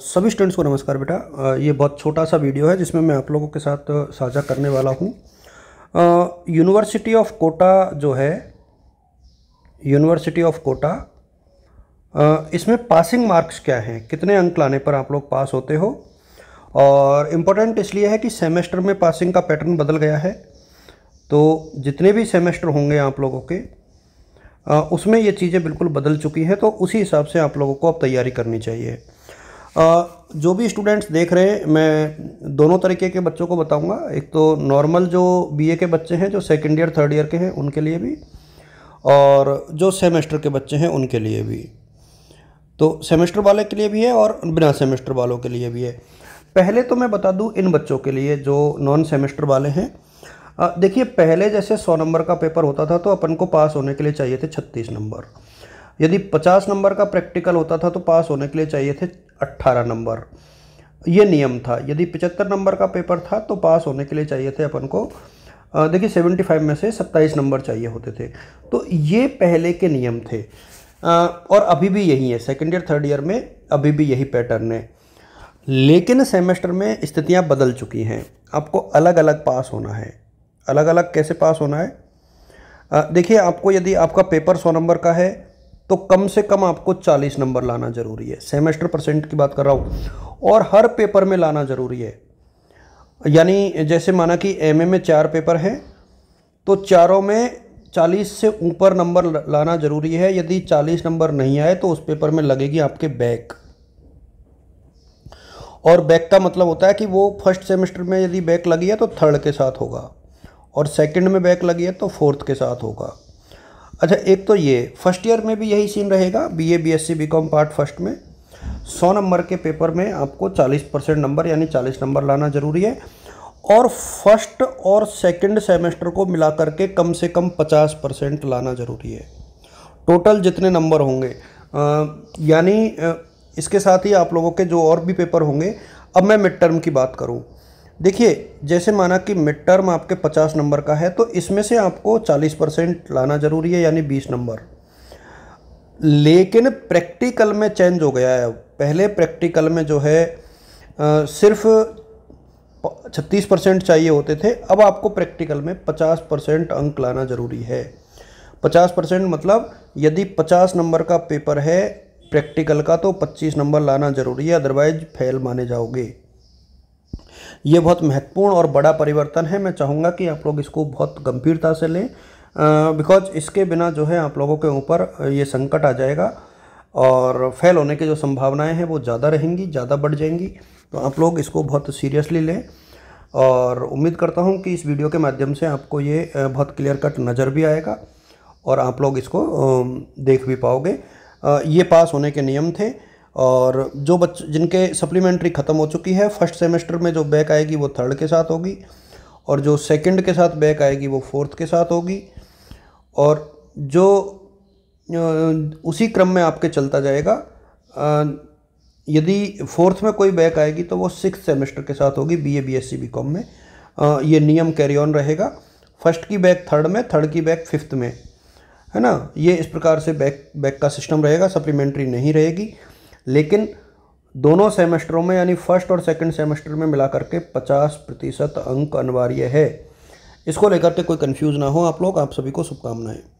सभी स्टूडेंट्स को नमस्कार बेटा ये बहुत छोटा सा वीडियो है जिसमें मैं आप लोगों के साथ साझा करने वाला हूँ यूनिवर्सिटी ऑफ कोटा जो है यूनिवर्सिटी ऑफ कोटा इसमें पासिंग मार्क्स क्या हैं कितने अंक लाने पर आप लोग पास होते हो और इम्पोर्टेंट इसलिए है कि सेमेस्टर में पासिंग का पैटर्न बदल गया है तो जितने भी सेमेस्टर होंगे आप लोगों के उसमें ये चीज़ें बिल्कुल बदल चुकी हैं तो उसी हिसाब से आप लोगों को अब तैयारी करनी चाहिए जो भी स्टूडेंट्स देख रहे हैं मैं दोनों तरीके के बच्चों को बताऊंगा एक तो नॉर्मल जो बीए के बच्चे हैं जो सेकेंड ईयर थर्ड ईयर के हैं उनके लिए भी और जो सेमेस्टर के बच्चे हैं उनके लिए भी तो सेमेस्टर वाले के लिए भी है और बिना सेमेस्टर वालों के लिए भी है पहले तो मैं बता दूँ इन बच्चों के लिए जो नॉन सेमेस्टर वाले हैं देखिए पहले जैसे सौ नंबर का पेपर होता था तो अपन को पास होने के लिए चाहिए थे छत्तीस नंबर यदि पचास नंबर का प्रैक्टिकल होता था तो पास होने के लिए चाहिए थे अट्ठारह नंबर ये नियम था यदि पचहत्तर नंबर का पेपर था तो पास होने के लिए चाहिए थे अपन को देखिए सेवेंटी फाइव में से सत्ताईस नंबर चाहिए होते थे तो ये पहले के नियम थे और अभी भी यही है सेकेंड ईयर थर्ड ईयर में अभी भी यही पैटर्न है लेकिन सेमेस्टर में स्थितियाँ बदल चुकी हैं आपको अलग अलग पास होना है अलग अलग कैसे पास होना है देखिए आपको यदि आपका पेपर सौ नंबर का है तो कम से कम आपको 40 नंबर लाना ज़रूरी है सेमेस्टर परसेंट की बात कर रहा हूँ और हर पेपर में लाना ज़रूरी है यानी जैसे माना कि एम में चार पेपर हैं तो चारों में 40 से ऊपर नंबर लाना ज़रूरी है यदि 40 नंबर नहीं आए तो उस पेपर में लगेगी आपके बैक और बैक का मतलब होता है कि वो फर्स्ट सेमेस्टर में यदि बैक लगी है तो थर्ड के साथ होगा और सेकंड में बैक लगी है तो फोर्थ के साथ होगा अच्छा एक तो ये फर्स्ट ईयर में भी यही सीन रहेगा B A B S C B com part first में सौ नंबर के पेपर में आपको चालीस परसेंट नंबर यानी चालीस नंबर लाना ज़रूरी है और फर्स्ट और सेकंड सेमेस्टर को मिला करके कम से कम पचास परसेंट लाना ज़रूरी है टोटल जितने नंबर होंगे यानी इसके साथ ही आप लोगों के जो और भी पेपर होंगे अब मैं मिड टर्म की बात करूँ देखिए जैसे माना कि मिड टर्म आपके 50 नंबर का है तो इसमें से आपको 40 परसेंट लाना ज़रूरी है यानी 20 नंबर लेकिन प्रैक्टिकल में चेंज हो गया है पहले प्रैक्टिकल में जो है आ, सिर्फ 36 परसेंट चाहिए होते थे अब आपको प्रैक्टिकल में 50 परसेंट अंक लाना ज़रूरी है 50 परसेंट मतलब यदि 50 नंबर का पेपर है प्रैक्टिकल का तो 25 नंबर लाना ज़रूरी है अदरवाइज फेल माने जाओगे ये बहुत महत्वपूर्ण और बड़ा परिवर्तन है मैं चाहूँगा कि आप लोग इसको बहुत गंभीरता से लें बिकॉज इसके बिना जो है आप लोगों के ऊपर ये संकट आ जाएगा और फेल होने की जो संभावनाएं हैं वो ज़्यादा रहेंगी ज़्यादा बढ़ जाएंगी तो आप लोग इसको बहुत सीरियसली लें और उम्मीद करता हूँ कि इस वीडियो के माध्यम से आपको ये बहुत क्लियर कट नज़र भी आएगा और आप लोग इसको देख भी पाओगे ये पास होने के नियम थे और जो बच्चे जिनके सप्लीमेंट्री ख़त्म हो चुकी है फर्स्ट सेमेस्टर में जो बैक आएगी वो थर्ड के साथ होगी और जो सेकंड के साथ बैक आएगी वो फोर्थ के साथ होगी और जो उसी क्रम में आपके चलता जाएगा यदि फोर्थ में कोई बैक आएगी तो वो सिक्स सेमेस्टर के साथ होगी बी सी बी कॉम में ये नियम कैरी ऑन रहेगा फर्स्ट की बैक थर्ड में थर्ड की बैक फिफ्थ में है ना ये इस प्रकार से बैक बैक का सिस्टम रहेगा सप्लीमेंट्री नहीं रहेगी लेकिन दोनों सेमेस्टरों में यानी फर्स्ट और सेकंड सेमेस्टर में मिला करके पचास प्रतिशत अंक अनिवार्य है इसको लेकर के कोई कन्फ्यूज़ ना हो आप लोग आप सभी को शुभकामनाएं